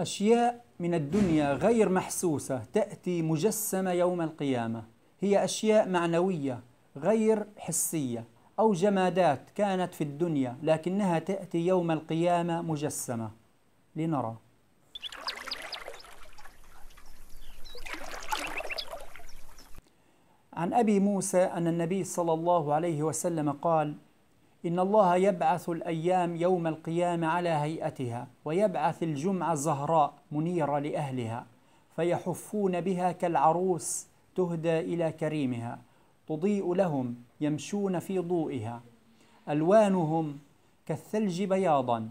أشياء من الدنيا غير محسوسة تأتي مجسمة يوم القيامة هي أشياء معنوية غير حسية أو جمادات كانت في الدنيا لكنها تأتي يوم القيامة مجسمة لنرى عن أبي موسى أن النبي صلى الله عليه وسلم قال إن الله يبعث الأيام يوم القيامة على هيئتها ويبعث الجمعة الزهراء منيرة لأهلها فيحفون بها كالعروس تهدى إلى كريمها تضيء لهم يمشون في ضوئها ألوانهم كالثلج بياضا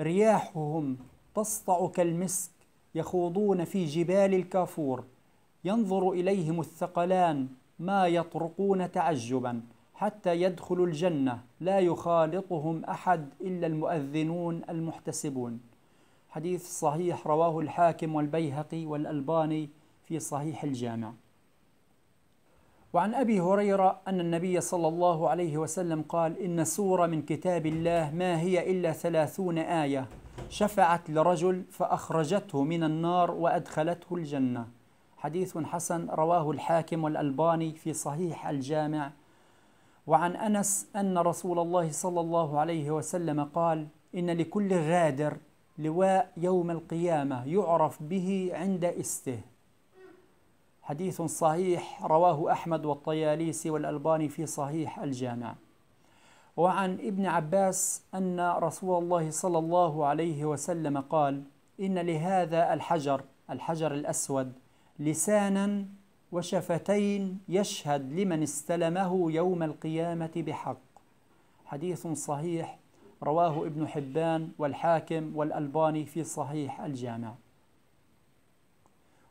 رياحهم تسطع كالمسك يخوضون في جبال الكافور ينظر إليهم الثقلان ما يطرقون تعجبا حتى يدخلوا الجنة لا يخالطهم أحد إلا المؤذنون المحتسبون حديث صحيح رواه الحاكم والبيهقي والألباني في صحيح الجامع وعن أبي هريرة أن النبي صلى الله عليه وسلم قال إن سورة من كتاب الله ما هي إلا ثلاثون آية شفعت لرجل فأخرجته من النار وأدخلته الجنة حديث حسن رواه الحاكم والألباني في صحيح الجامع وعن أنس أن رسول الله صلى الله عليه وسلم قال إن لكل غادر لواء يوم القيامة يعرف به عند استه حديث صحيح رواه أحمد والطياليسي والألباني في صحيح الجامع وعن ابن عباس أن رسول الله صلى الله عليه وسلم قال إن لهذا الحجر الحجر الأسود لسانا وشفتين يشهد لمن استلمه يوم القيامة بحق حديث صحيح رواه ابن حبان والحاكم والألباني في صحيح الجامع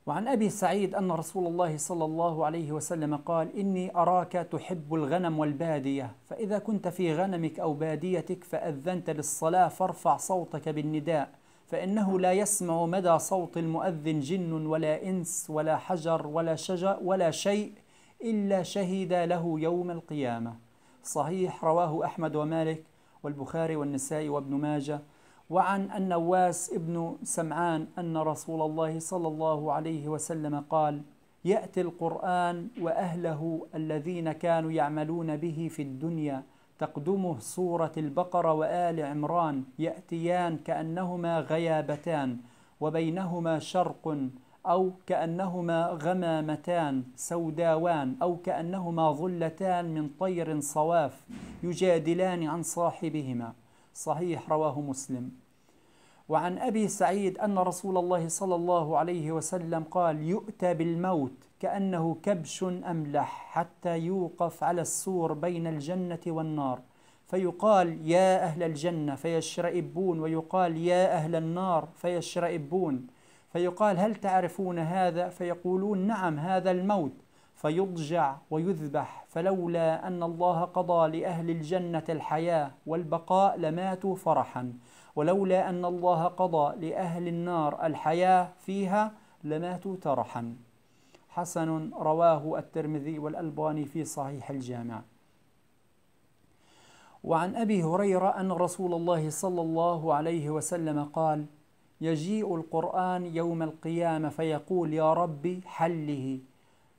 وعن أبي سعيد أن رسول الله صلى الله عليه وسلم قال إني أراك تحب الغنم والبادية فإذا كنت في غنمك أو باديتك فأذنت للصلاة فارفع صوتك بالنداء فإنه لا يسمع مدى صوت المؤذن جن ولا إنس ولا حجر ولا شجر ولا شيء إلا شهد له يوم القيامة صحيح رواه أحمد ومالك والبخاري والنسائي وابن ماجه وعن النواس ابن سمعان أن رسول الله صلى الله عليه وسلم قال يأتي القرآن وأهله الذين كانوا يعملون به في الدنيا تقدمه سورة البقرة وآل عمران يأتيان كأنهما غيابتان وبينهما شرق أو كأنهما غمامتان سوداوان أو كأنهما ظلتان من طير صواف يجادلان عن صاحبهما صحيح رواه مسلم وعن أبي سعيد أن رسول الله صلى الله عليه وسلم قال يؤتى بالموت كأنه كبش أملح حتى يوقف على السور بين الجنة والنار فيقال يا أهل الجنة فيشرئبون ويقال يا أهل النار فيشرئبون فيقال هل تعرفون هذا فيقولون نعم هذا الموت فيضجع ويذبح فلولا أن الله قضى لأهل الجنة الحياة والبقاء لماتوا فرحا ولولا أن الله قضى لأهل النار الحياة فيها لماتوا ترحا حسن رواه الترمذي والألباني في صحيح الجامع وعن أبي هريرة أن رسول الله صلى الله عليه وسلم قال يجيء القرآن يوم القيامة فيقول يا ربي حله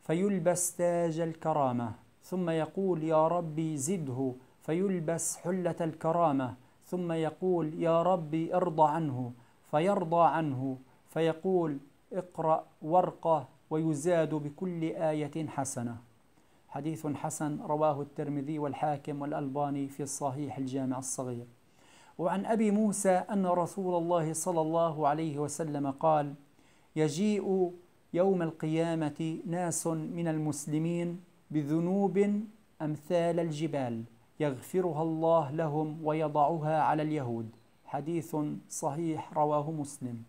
فيلبس تاج الكرامة ثم يقول يا ربي زده فيلبس حلة الكرامة ثم يقول يا ربي ارضى عنه فيرضى عنه فيقول اقرأ ورقة ويزاد بكل آية حسنة حديث حسن رواه الترمذي والحاكم والألباني في الصحيح الجامع الصغير وعن أبي موسى أن رسول الله صلى الله عليه وسلم قال يجيء يوم القيامة ناس من المسلمين بذنوب أمثال الجبال يغفرها الله لهم ويضعها على اليهود حديث صحيح رواه مسلم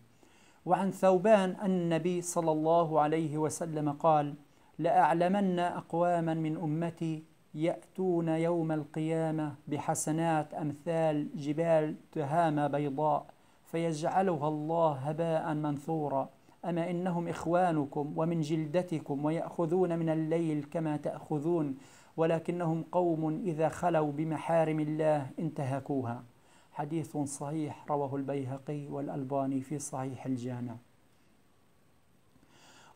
وعن ثوبان النبي صلى الله عليه وسلم قال لاعلمن اقواما من امتي ياتون يوم القيامه بحسنات امثال جبال تهامه بيضاء فيجعلها الله هباء منثورا اما انهم اخوانكم ومن جلدتكم وياخذون من الليل كما تاخذون ولكنهم قوم إذا خلوا بمحارم الله انتهكوها حديث صحيح رواه البيهقي والألباني في صحيح الجامع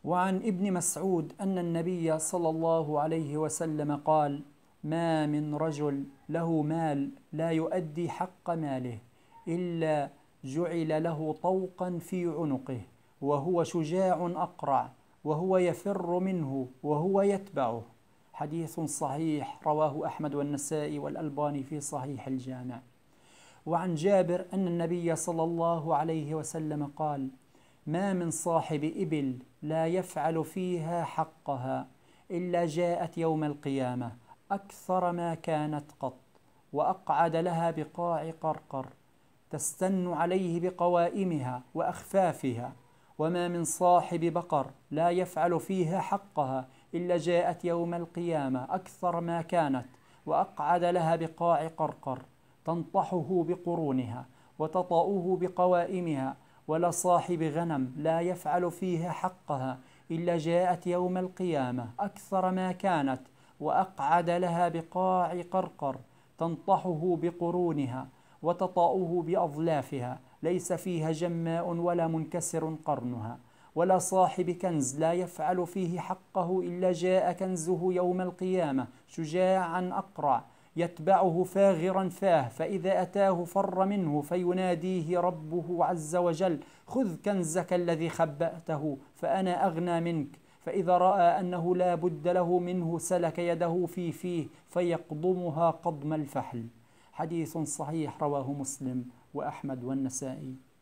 وعن ابن مسعود أن النبي صلى الله عليه وسلم قال ما من رجل له مال لا يؤدي حق ماله إلا جعل له طوقا في عنقه وهو شجاع أقرع وهو يفر منه وهو يتبعه حديث صحيح رواه أحمد والنسائي والألباني في صحيح الجامع وعن جابر أن النبي صلى الله عليه وسلم قال ما من صاحب إبل لا يفعل فيها حقها إلا جاءت يوم القيامة أكثر ما كانت قط وأقعد لها بقاع قرقر تستن عليه بقوائمها وأخفافها وما من صاحب بقر لا يفعل فيها حقها إلا جاءت يوم القيامة أكثر ما كانت وأقعد لها بقاع قرقر تنطحه بقرونها وتطأه بقوائمها ولا صاحب غنم لا يفعل فيها حقها إلا جاءت يوم القيامة أكثر ما كانت وأقعد لها بقاع قرقر تنطحه بقرونها وتطأه بأظلافها ليس فيها جماء ولا منكسر قرنها ولا صاحب كنز لا يفعل فيه حقه إلا جاء كنزه يوم القيامة شجاعا أقرع يتبعه فاغرا فاه فإذا أتاه فر منه فيناديه ربه عز وجل خذ كنزك الذي خبأته فأنا أغنى منك فإذا رأى أنه لا بد له منه سلك يده في فيه فيقضمها قضم الفحل حديث صحيح رواه مسلم وأحمد والنسائي